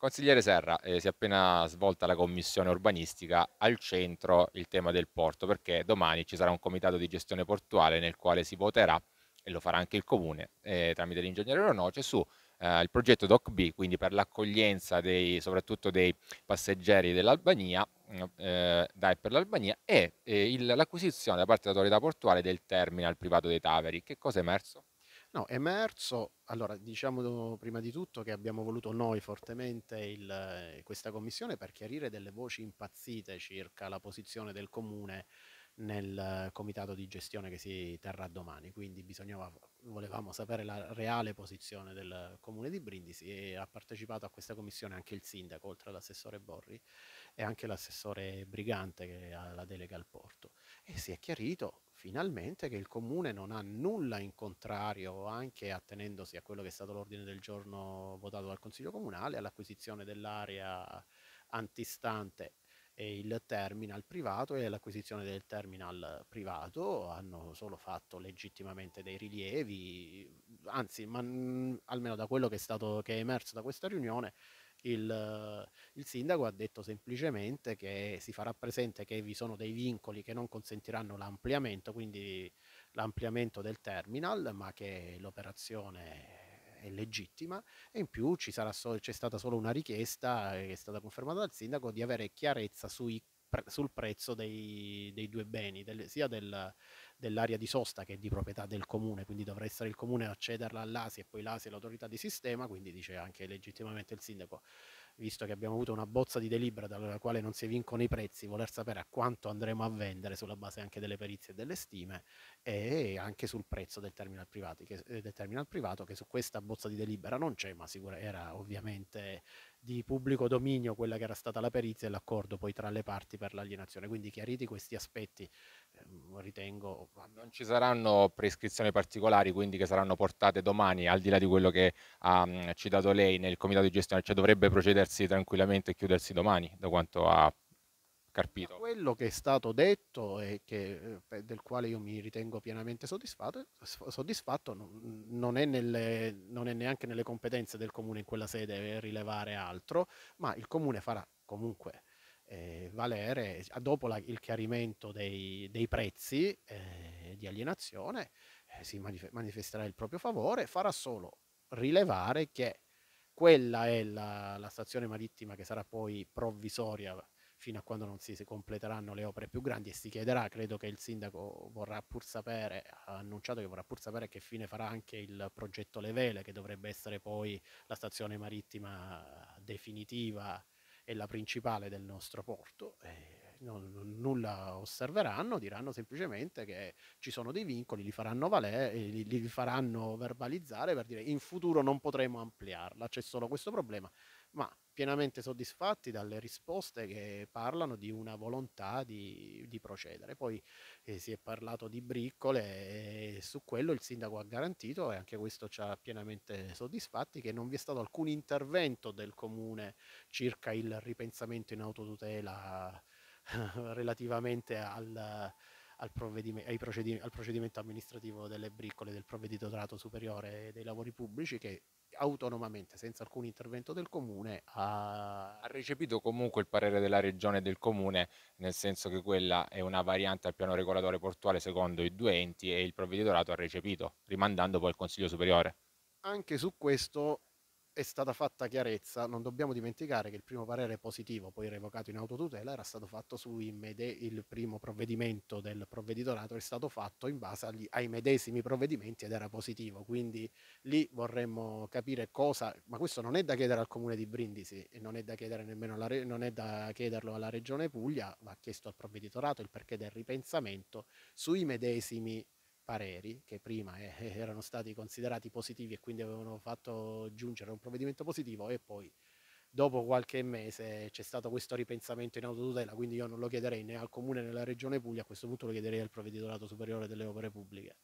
Consigliere Serra, eh, si è appena svolta la commissione urbanistica, al centro il tema del porto, perché domani ci sarà un comitato di gestione portuale nel quale si voterà, e lo farà anche il comune, eh, tramite l'ingegnere Ronoce, su eh, il progetto DOC B, quindi per l'accoglienza dei, soprattutto dei passeggeri dell'Albania, mm, eh, da e per l'Albania, e eh, l'acquisizione da parte dell'autorità portuale del terminal privato dei Taveri. Che cosa è emerso? No, è emerso, allora diciamo prima di tutto che abbiamo voluto noi fortemente il, eh, questa commissione per chiarire delle voci impazzite circa la posizione del comune nel eh, comitato di gestione che si terrà domani, quindi bisognava volevamo sapere la reale posizione del comune di Brindisi e ha partecipato a questa commissione anche il sindaco, oltre all'assessore Borri e anche l'assessore Brigante che ha la delega al porto. E si è chiarito finalmente che il comune non ha nulla in contrario, anche attenendosi a quello che è stato l'ordine del giorno votato dal Consiglio Comunale, all'acquisizione dell'area antistante il terminal privato e l'acquisizione del terminal privato hanno solo fatto legittimamente dei rilievi, anzi, ma, mm, almeno da quello che è, stato, che è emerso da questa riunione, il, il, sindaco ha detto semplicemente che si farà presente che vi sono dei vincoli che non consentiranno l'ampliamento, quindi l'ampliamento del terminal, ma che l'operazione è legittima e in più so- c'è stata solo una richiesta eh, che è stata confermata dal sindaco di avere chiarezza sui sul prezzo dei, dei due beni, del, sia del, dell'area di sosta che di proprietà del comune, quindi dovrà essere il comune a cederla all'ASI e poi l'ASI è l'autorità di sistema, quindi dice anche legittimamente il sindaco visto che abbiamo avuto una bozza di delibera dalla quale non si vincono i prezzi, voler sapere a quanto andremo a vendere sulla base anche delle perizie e delle stime e anche sul prezzo del terminal, privati, che, eh, del terminal privato che su questa bozza di delibera non c'è, ma sicura, era ovviamente di pubblico dominio quella che era stata la perizia e l'accordo poi tra le parti per l'alienazione. Quindi chiariti questi aspetti, ehm, ritengo... Non ci saranno prescrizioni particolari, quindi che saranno portate domani, al di là di quello che ha citato lei nel comitato di gestione, cioè dovrebbe procedersi tranquillamente e chiudersi domani, da quanto ha carpito. Quello che è stato detto e che, eh, del quale io mi ritengo pienamente soddisfatto, soddisfatto non, è nelle, non è neanche nelle competenze del comune in quella sede rilevare altro, ma il comune farà comunque eh, valere, dopo la, il chiarimento dei, dei prezzi eh, di alienazione, eh, si manif manifesterà il proprio favore, farà solo rilevare che quella è la, la stazione marittima che sarà poi provvisoria fino a quando non si completeranno le opere più grandi e si chiederà, credo che il sindaco vorrà pur sapere, ha annunciato che vorrà pur sapere che fine farà anche il progetto Levele, che dovrebbe essere poi la stazione marittima definitiva e la principale del nostro porto. Non, non, nulla osserveranno, diranno semplicemente che ci sono dei vincoli, li faranno, valere, li, li faranno verbalizzare per dire in futuro non potremo ampliarla, c'è solo questo problema ma pienamente soddisfatti dalle risposte che parlano di una volontà di, di procedere. Poi eh, si è parlato di briccole e su quello il sindaco ha garantito e anche questo ci ha pienamente soddisfatti che non vi è stato alcun intervento del comune circa il ripensamento in autotutela relativamente al, al, procedi- al procedimento amministrativo delle briccole del provveditorato superiore dei lavori pubblici che autonomamente, senza alcun intervento del comune, ha... ha... recepito comunque il parere della regione e del comune, nel senso che quella è una variante al piano regolatore portuale secondo i due enti e il provveditorato ha recepito, rimandando poi al Consiglio Superiore. Anche su questo è stata fatta chiarezza, non dobbiamo dimenticare che il primo parere positivo, poi revocato in autotutela, era stato fatto sui medesimi, il primo provvedimento del provveditorato è stato fatto in base agli, ai medesimi provvedimenti ed era positivo, quindi lì vorremmo capire cosa, ma questo non è da chiedere al comune di Brindisi e non è da, chiedere nemmeno alla, non è da chiederlo alla regione Puglia, va chiesto al provveditorato il perché del ripensamento sui medesimi pareri che prima eh, erano stati considerati positivi e quindi avevano fatto giungere un provvedimento positivo e poi dopo qualche mese c'è stato questo ripensamento in autotutela, quindi io non lo chiederei né al comune né alla regione Puglia, a questo punto lo chiederei al provveditorato superiore delle opere pubbliche.